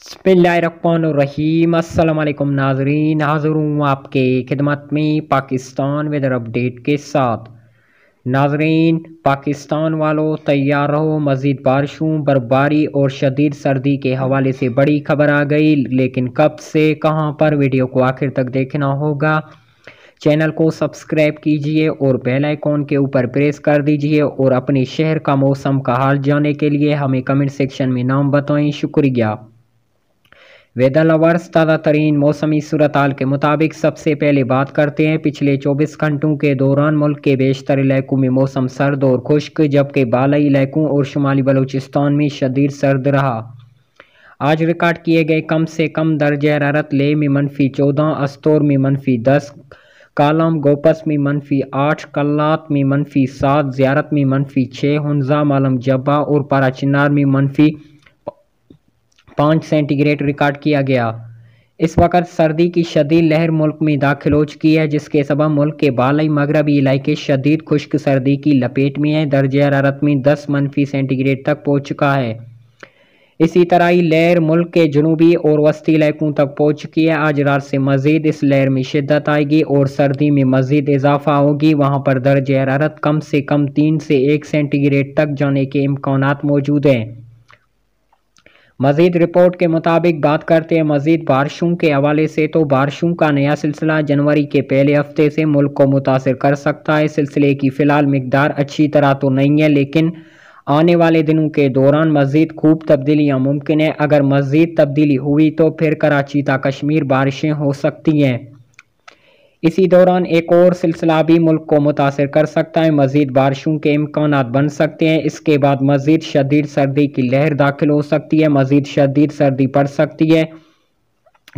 अस्सलाम वालेकुम नाजरीन हाज़िर हूँ आपके खिदमत में पाकिस्तान वेदर अपडेट के साथ नाजरीन पाकिस्तान वालों तैयार रहो मज़ीद बारिशों बर्फबारी और शदीद सर्दी के हवाले से बड़ी खबर आ गई लेकिन कब से कहाँ पर वीडियो को आखिर तक देखना होगा चैनल को सब्सक्राइब कीजिए और बेल आइकॉन के ऊपर प्रेस कर दीजिए और अपने शहर का मौसम का हाल जानने के लिए हमें कमेंट सेक्शन में नाम बताएं शुक्रिया वेदर अवर्स ताज़ा तरीन मौसमी सूरताल के मुताबिक सबसे पहले बात करते हैं पिछले 24 घंटों के दौरान मुल्क के बेशतर इलाकों में मौसम सर्द और खुश्क जबकि बालई इलाकों और शुमाली बलूचिस्तान में शदीद सर्द रहा आज रिकॉर्ड किए गए कम से कम दर्ज हरारत ले में मनफी चौदह अस्तौर में मनफी दस कालम गोपस में मनफी आठ कल्लात में मनफी सात ज्यारत में मनफी छः हंजा मालम जब्बा और चिनार में मनफी पाँच सेंटीग्रेड रिकॉर्ड किया गया इस वक्त सर्दी की शदीद लहर मुल्क में दाखिल हो चुकी है जिसके सब मुल्क के बालई मगरबी इलाके शदीद खुश्क सर्दी की लपेट में है दर्ज हरारत में दस मनफी सेंटीग्रेड तक पहुँच चुका है इसी तरह ही लहर मुल्क के जनूबी और वस्ती इलाकों तक पहुँच चुकी है आज रात से मज़ीद इस लहर में शिद्दत आएगी और सर्दी में मज़ीद इजाफा होगी वहाँ पर दर्ज हरारत कम से कम तीन से एक सेंटीग्रेड तक जाने के इम्कान मौजूद हैं मजीद रिपोर्ट के मुताबिक बात करते हैं मजीद बारिशों के हवाले से तो बारिशों का नया सिलसिला जनवरी के पहले हफ्ते से मुल्क को मुतासर कर सकता है सिलसिले की फ़िलहाल मकदार अच्छी तरह तो नहीं है लेकिन आने वाले दिनों के दौरान मज़ीद खूब तब्दीलियाँ मुमकिन है अगर मज़ीद तब्दीली हुई तो फिर कराची तक कश्मीर बारिशें हो सकती हैं इसी दौरान एक और सिलसिला भी मुल्क को मुतासर कर सकता है मजीद बारिशों के इम्कान बन सकते हैं इसके बाद मजीद शदीद सर्दी की लहर दाखिल हो सकती है मजीद शदीद सर्दी पड़ सकती है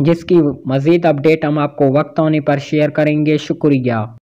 जिसकी मज़ीद अपडेट हम आपको वक्त आने पर शेयर करेंगे शुक्रिया